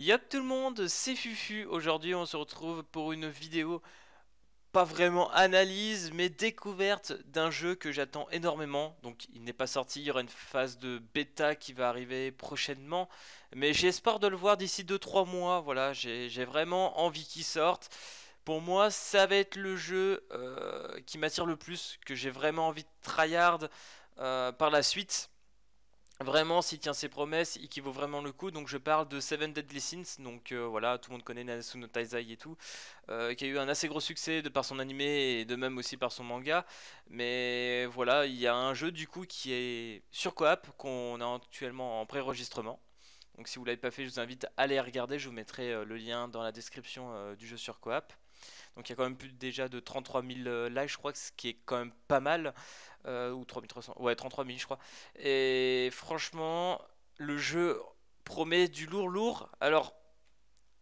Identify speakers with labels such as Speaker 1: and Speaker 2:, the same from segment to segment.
Speaker 1: Yo tout le monde, c'est Fufu. Aujourd'hui, on se retrouve pour une vidéo pas vraiment analyse, mais découverte d'un jeu que j'attends énormément. Donc, il n'est pas sorti, il y aura une phase de bêta qui va arriver prochainement, mais j'espère de le voir d'ici 2-3 mois. Voilà, j'ai vraiment envie qu'il sorte. Pour moi, ça va être le jeu euh, qui m'attire le plus, que j'ai vraiment envie de tryhard euh, par la suite vraiment s'il tient ses promesses il qui vaut vraiment le coup. Donc je parle de Seven Deadly Sins, donc euh, voilà, tout le monde connaît Nasuno Taizai et tout, euh, qui a eu un assez gros succès de par son animé et de même aussi par son manga. Mais voilà, il y a un jeu du coup qui est sur coop qu'on a actuellement en pré-enregistrement. Donc si vous l'avez pas fait, je vous invite à aller regarder, je vous mettrai euh, le lien dans la description du jeu sur coop. Donc il y a quand même plus déjà de 33 000 euh, likes, je crois, ce qui est quand même pas mal. Euh, ou 3300, ouais, 33 000, je crois. Et franchement, le jeu promet du lourd, lourd. Alors,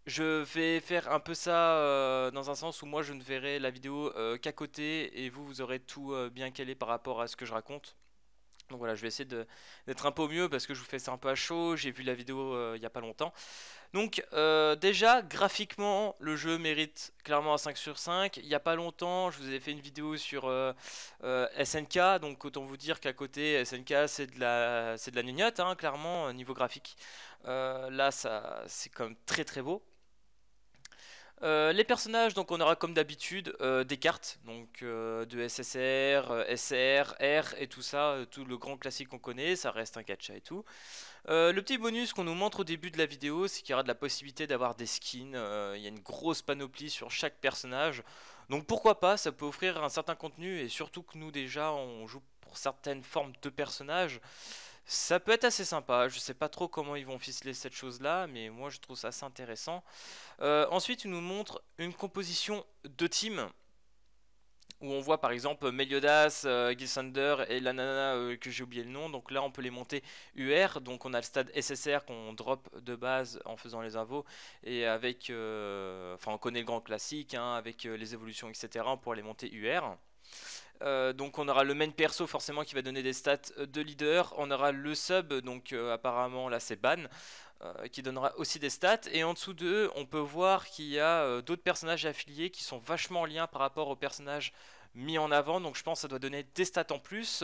Speaker 1: je vais faire un peu ça euh, dans un sens où moi je ne verrai la vidéo qu'à côté et vous, vous aurez tout bien calé par rapport à ce que je raconte. Donc voilà, je vais essayer d'être un peu au mieux parce que je vous fais ça un peu à chaud, j'ai vu la vidéo euh, il n'y a pas longtemps. Donc euh, déjà, graphiquement, le jeu mérite clairement un 5 sur 5. Il n'y a pas longtemps, je vous ai fait une vidéo sur euh, SNK, donc autant vous dire qu'à côté, SNK c'est de la c'est de la nignotte, hein, clairement, niveau graphique. là, ça c'est quand même très très beau. Euh, les personnages, donc on aura comme d'habitude euh, des cartes, donc euh, de SSR, SR, R et tout ça, tout le grand classique qu'on connaît, ça reste un gacha et tout. le petit bonus qu'on nous montre au début de la vidéo, c'est qu'il y aura de la possibilité d'avoir des skins, il y a une grosse panoplie sur chaque personnage, donc pourquoi pas, ça peut offrir un certain contenu et surtout que nous déjà on joue pour certaines formes de personnages. Ça peut être assez sympa, je sais pas trop comment ils vont ficeler cette chose-là, mais moi je trouve ça assez intéressant. Euh, ensuite, il nous montre une composition de team, où on voit par exemple Meliodas, euh, et la euh, que j'ai oublié le nom. Donc là, on peut les monter UR. Donc on a le stade SSR qu'on drop de base en faisant les invos. Et avec. Euh, enfin, on connaît le grand classique, hein, avec les évolutions, etc. On pourra les monter UR. Euh, donc on aura le main perso forcément qui va donner des stats de leader. On aura le sub, donc euh, apparemment là c'est ban, euh, qui donnera aussi des stats. Et en dessous d'eux, on peut voir qu'il y a d'autres personnages affiliés qui sont vachement en lien par rapport aux personnages mis en avant. Donc je pense que ça doit donner des stats en plus.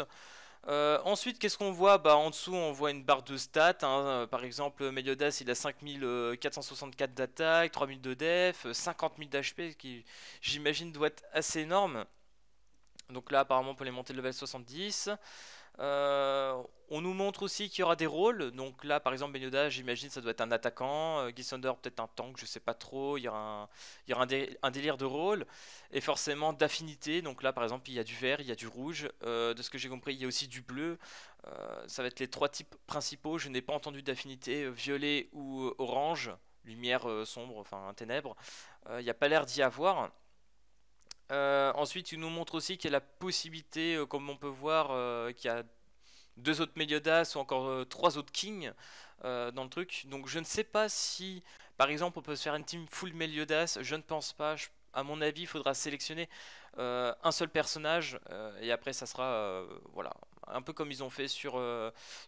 Speaker 1: ensuite, qu'est-ce qu'on voit bah, En dessous, on voit une barre de stats. Hein. Par exemple, Meliodas, il a 5464 d'attaque, 3000 de def, 50 000 d'HP, qui j'imagine doit être assez énorme. Donc là, apparemment, on peut les monter de level 70. Euh, on nous montre aussi qu'il y aura des rôles. Donc là, par exemple, Benyoda, j'imagine, ça doit être un attaquant. Uh, peut-être un tank, je sais pas trop. Il y aura un, délire de rôle. Et forcément, d'affinité. Donc là, par exemple, il y a du vert, il y a du rouge. Euh, de ce que j'ai compris, il y a aussi du bleu. Euh, ça va être les trois types principaux. Je n'ai pas entendu d'affinité violet ou orange. Lumière sombre, enfin ténèbres. Il n'y a pas l'air d'y avoir. Euh, ensuite, il nous montre aussi qu'il y a la possibilité, euh, comme on peut voir, euh, qu'il y a deux autres Meliodas ou encore trois autres Kings dans le truc. Donc je ne sais pas si, par exemple, on peut se faire une team full Meliodas. Je ne pense pas. à mon avis, il faudra sélectionner un seul personnage et après, ça sera voilà, un peu comme ils ont fait sur,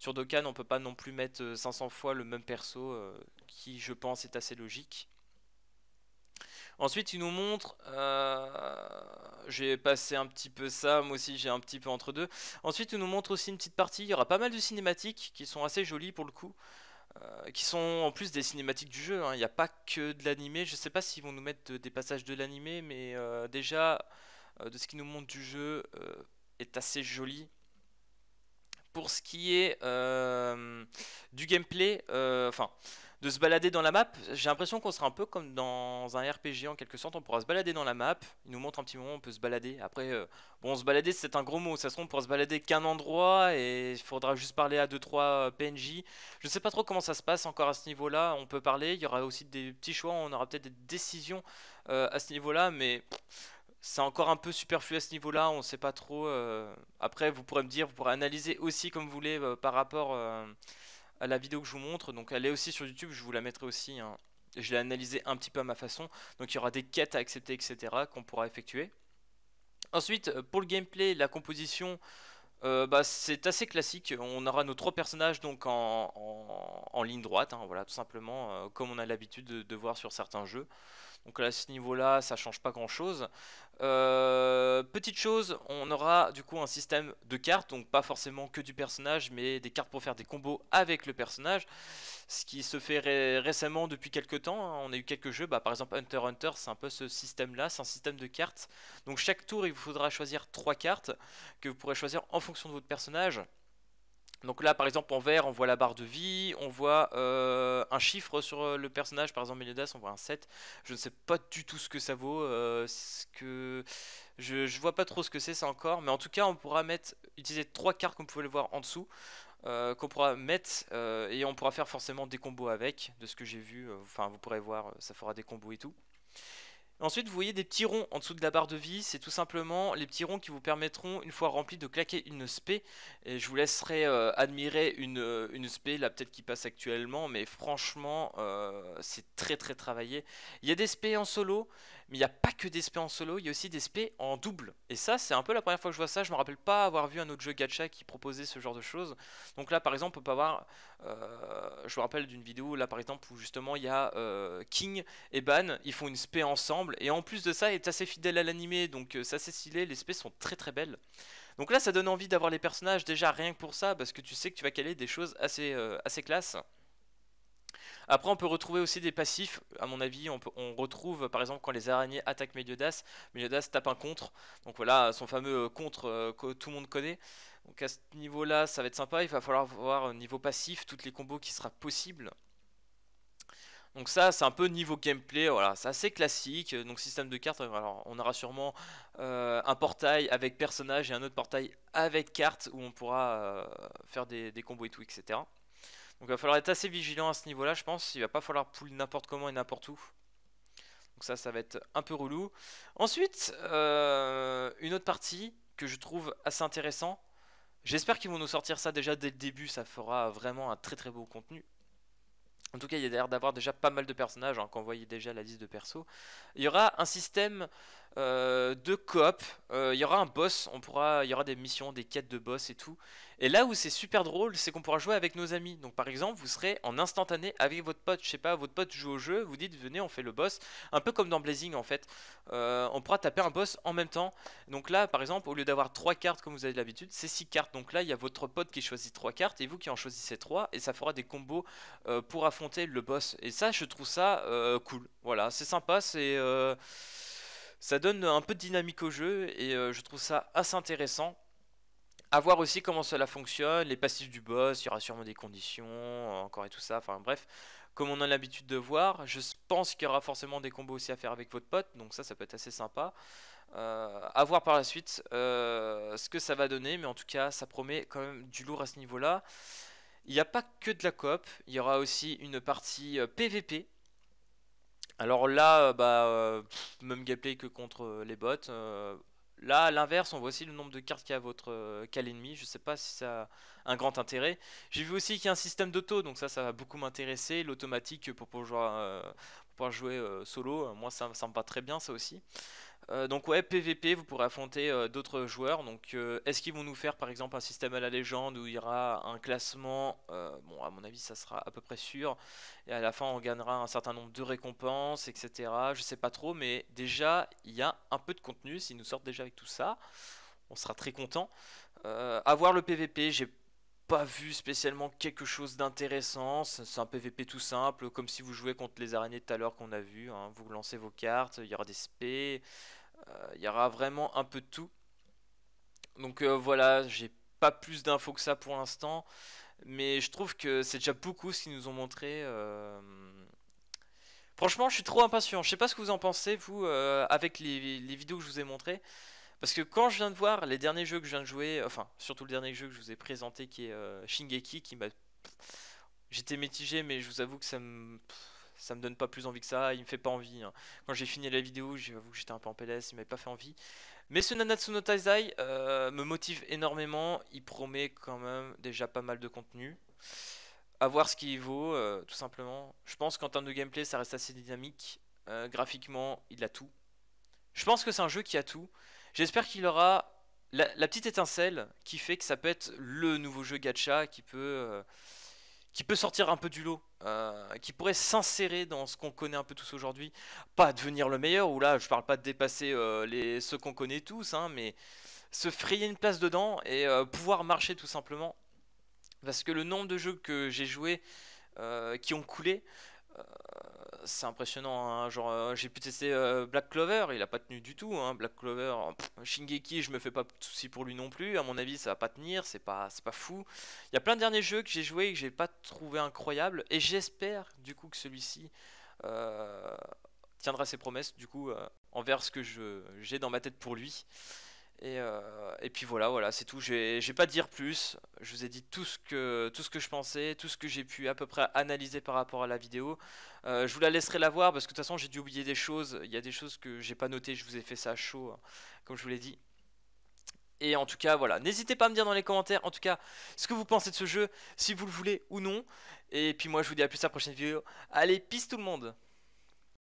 Speaker 1: sur Dokkan. On peut pas non plus mettre 500 fois le même perso, qui je pense est assez logique. Ensuite, il nous montre. Euh, j'ai passé un petit peu ça, moi aussi j'ai un petit peu entre deux. Ensuite, il nous montre aussi une petite partie. Il y aura pas mal de cinématiques qui sont assez jolies pour le coup. Euh, qui sont en plus des cinématiques du jeu. Hein. Il n'y a pas que de l'animé. Je ne sais pas s'ils vont nous mettre des passages de l'animé, mais euh, déjà, de ce qu'il nous montre du jeu est assez joli. Pour ce qui est du gameplay, enfin de se balader dans la map. J'ai l'impression qu'on sera un peu comme dans un RPG en quelque sorte. On pourra se balader dans la map. Il nous montre un petit moment, on peut se balader. Après, euh, bon, se balader, c'est un gros mot. Ça se trouve, on pourra se balader qu'un endroit et il faudra juste parler à 2-3 euh, PNJ. Je ne sais pas trop comment ça se passe encore à ce niveau-là. On peut parler. Il y aura aussi des petits choix. On aura peut-être des décisions euh, à ce niveau-là, mais c'est encore un peu superflu à ce niveau-là, on ne sait pas trop. Après, vous pourrez me dire, vous pourrez analyser aussi comme vous voulez par rapport la vidéo que je vous montre, donc elle est aussi sur YouTube, je vous la mettrai aussi. Hein. Je l'ai analysée un petit peu à ma façon. Donc il y aura des quêtes à accepter, etc. qu'on pourra effectuer. Ensuite, euh, pour le gameplay, la composition, euh, bah, c'est assez classique. On aura nos trois personnages donc en, ligne droite, hein, voilà, tout simplement, euh, comme on a l'habitude de, voir sur certains jeux. Donc à ce niveau-là, ça change pas grand-chose. Euh, petite chose, on aura du coup un système de cartes, donc pas forcément que du personnage, mais des cartes pour faire des combos avec le personnage, ce qui se fait récemment depuis quelques temps. Hein. On a eu quelques jeux, bah, par exemple Hunter Hunter, c'est un peu ce système-là, c'est un système de cartes. Donc chaque tour, il vous faudra choisir trois cartes que vous pourrez choisir en fonction de votre personnage. Donc là, par exemple, en vert, on voit la barre de vie, on voit euh, un chiffre sur euh, le personnage, par exemple, Meliodas, on voit un 7. Je ne sais pas du tout ce que ça vaut, euh, ce que... Je, ne vois pas trop ce que c'est ça encore, mais en tout cas, on pourra mettre, utiliser trois cartes comme vous pouvez le voir en dessous, qu'on pourra mettre, et on pourra faire forcément des combos avec, de ce que j'ai vu, enfin, vous pourrez voir, ça fera des combos et tout. Ensuite, vous voyez des petits ronds en dessous de la barre de vie. C'est tout simplement les petits ronds qui vous permettront, une fois remplis, de claquer une SP Et je vous laisserai euh, admirer une, euh, une là peut-être qui passe actuellement. Mais franchement, euh, c'est très très travaillé. Il y a des SP en solo mais il n'y a pas que des spés en solo, il y a aussi des spés en double. Et ça, c'est un peu la première fois que je vois ça. Je me rappelle pas avoir vu un autre jeu gacha qui proposait ce genre de choses. Donc là, par exemple, on peut avoir. Euh, je me rappelle d'une vidéo là, par exemple, où justement il y a euh, King et Ban, ils font une spé ensemble. Et en plus de ça, il est assez fidèle à l'animé, donc ça euh, c'est stylé. Les spés sont très très belles. Donc là, ça donne envie d'avoir les personnages déjà rien que pour ça, parce que tu sais que tu vas caler des choses assez, assez classes. Après, on peut retrouver aussi des passifs. À mon avis, on, retrouve par exemple quand les araignées attaquent Meliodas, Meliodas tape un contre. Donc voilà, son fameux euh, contre euh, que tout le monde connaît. Donc à ce niveau-là, ça va être sympa. Il va falloir voir euh, niveau passif toutes les combos qui sera possible. Donc ça, c'est un peu niveau gameplay, voilà, c'est assez classique. Donc système de cartes, alors on aura sûrement un portail avec personnage et un autre portail avec cartes où on pourra faire des, des combos et tout, etc. Donc il va falloir être assez vigilant à ce niveau-là, je pense. Il va pas falloir pull n'importe comment et n'importe où. Donc ça, ça va être un peu relou. Ensuite, euh, une autre partie que je trouve assez intéressant. J'espère qu'ils vont nous sortir ça déjà dès le début. Ça fera vraiment un très très beau contenu. En tout cas, il y a d'ailleurs d'avoir déjà pas mal de personnages, hein, quand vous voyez déjà la liste de perso. Il y aura un système euh, de coop, euh, il y aura un boss, on pourra, il y aura des missions, des quêtes de boss et tout. Et là où c'est super drôle, c'est qu'on pourra jouer avec nos amis. Donc par exemple, vous serez en instantané avec votre pote. Je sais pas, votre pote joue au jeu, vous dites venez, on fait le boss. Un peu comme dans Blazing en fait. Euh, on pourra taper un boss en même temps. Donc là, par exemple, au lieu d'avoir 3 cartes comme vous avez l'habitude, c'est 6 cartes. Donc là, il y a votre pote qui choisit 3 cartes et vous qui en choisissez 3. Et ça fera des combos euh, pour affronter le boss. Et ça, je trouve ça euh, cool. Voilà, c'est sympa, c'est ça donne un peu de dynamique au jeu et je trouve ça assez intéressant à voir aussi comment cela fonctionne, les passifs du boss, il y aura sûrement des conditions, encore et tout ça, enfin bref, comme on a l'habitude de voir, je pense qu'il y aura forcément des combos aussi à faire avec votre pote, donc ça, ça peut être assez sympa. Euh, à voir par la suite euh, ce que ça va donner, mais en tout cas, ça promet quand même du lourd à ce niveau-là. Il n'y a pas que de la coop, il y aura aussi une partie PVP, euh, alors là, euh, bah, même gameplay que contre les bots. Là, à l'inverse, on voit aussi le nombre de cartes qu'a votre euh, ennemi. l'ennemi. Je sais pas si ça a un grand intérêt. J'ai vu aussi qu'il y a un système d'auto, donc ça, ça va beaucoup m'intéresser. L'automatique pour pouvoir, euh, pouvoir jouer euh, solo. Euh, moi, ça, me va très bien, ça aussi. Euh, donc, ouais, PVP, vous pourrez affronter d'autres joueurs. Donc, est-ce qu'ils vont nous faire par exemple un système à la légende où il y aura un classement Bon, à mon avis, ça sera à peu près sûr. Et à la fin, on gagnera un certain nombre de récompenses, etc. Je sais pas trop, mais déjà, il y a un peu de contenu. S'ils nous sortent déjà avec tout ça, on sera très content. avoir le PVP, j'ai pas vu spécialement quelque chose d'intéressant. C'est un PVP tout simple, comme si vous jouez contre les araignées tout à l'heure qu'on a vu. Hein. Vous lancez vos cartes, il y aura des sp, euh, il y aura vraiment un peu de tout. Donc euh, voilà, j'ai pas plus d'infos que ça pour l'instant, mais je trouve que c'est déjà beaucoup ce qu'ils nous ont montré. Euh. Franchement, je suis trop impatient. Je sais pas ce que vous en pensez, vous, avec les, les vidéos que je vous ai montrées. Parce que quand je viens de voir les derniers jeux que je viens de jouer, enfin, surtout le dernier jeu que je vous ai présenté qui est euh, Shingeki, qui m'a. J'étais mitigé, mais je vous avoue que ça me. Ça me donne pas plus envie que ça, il me fait pas envie. Hein. Quand j'ai fini la vidéo, j'avoue que j'étais un peu en PLS, il m'avait pas fait envie. Mais ce Nanatsu no Taizai euh, me motive énormément, il promet quand même déjà pas mal de contenu. À voir ce qu'il vaut, euh, tout simplement. Je pense qu'en termes de gameplay, ça reste assez dynamique. graphiquement, il a tout. Je pense que c'est un jeu qui a tout. J'espère qu'il aura la, petite étincelle qui fait que ça peut être le nouveau jeu gacha qui peut, euh, qui peut sortir un peu du lot, euh, qui pourrait s'insérer dans ce qu'on connaît un peu tous aujourd'hui. Pas devenir le meilleur, ou là je parle pas de dépasser euh, les, ceux qu'on connaît tous, hein, mais se frayer une place dedans et pouvoir marcher tout simplement. Parce que le nombre de jeux que j'ai joué qui ont coulé, c'est impressionnant. Hein. Genre, euh, j'ai pu tester euh, Black Clover, il a pas tenu du tout. Hein. Black Clover, Shingeki, je me fais pas de soucis pour lui non plus. À mon avis, ça va pas tenir, c'est pas, pas fou. Il y a plein de derniers jeux que j'ai joué et que j'ai pas trouvé incroyable. Et j'espère du coup que celui-ci euh, tiendra ses promesses du coup envers ce que je, j'ai dans ma tête pour lui. Euh, et, puis voilà, voilà, c'est tout. Je vais pas dire plus. Je vous ai dit tout ce que, tout ce que je pensais, tout ce que j'ai pu à peu près analyser par rapport à la vidéo. Euh, je vous la laisserai la voir parce que de toute façon j'ai dû oublier des choses. Il y a des choses que j'ai pas notées, je vous ai fait ça chaud, hein, comme je vous l'ai dit. Et en tout cas, voilà, n'hésitez pas à me dire dans les commentaires, en tout cas, ce que vous pensez de ce jeu, si vous le voulez ou non. Et puis moi, je vous dis à plus à la prochaine vidéo. Allez, peace tout le monde